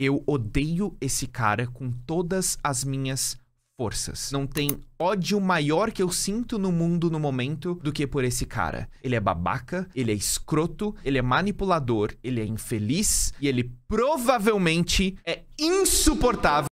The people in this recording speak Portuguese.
eu odeio esse cara com todas as minhas forças. Não tem ódio maior que eu sinto no mundo no momento do que por esse cara. Ele é babaca, ele é escroto, ele é manipulador, ele é infeliz e ele provavelmente é insuportável.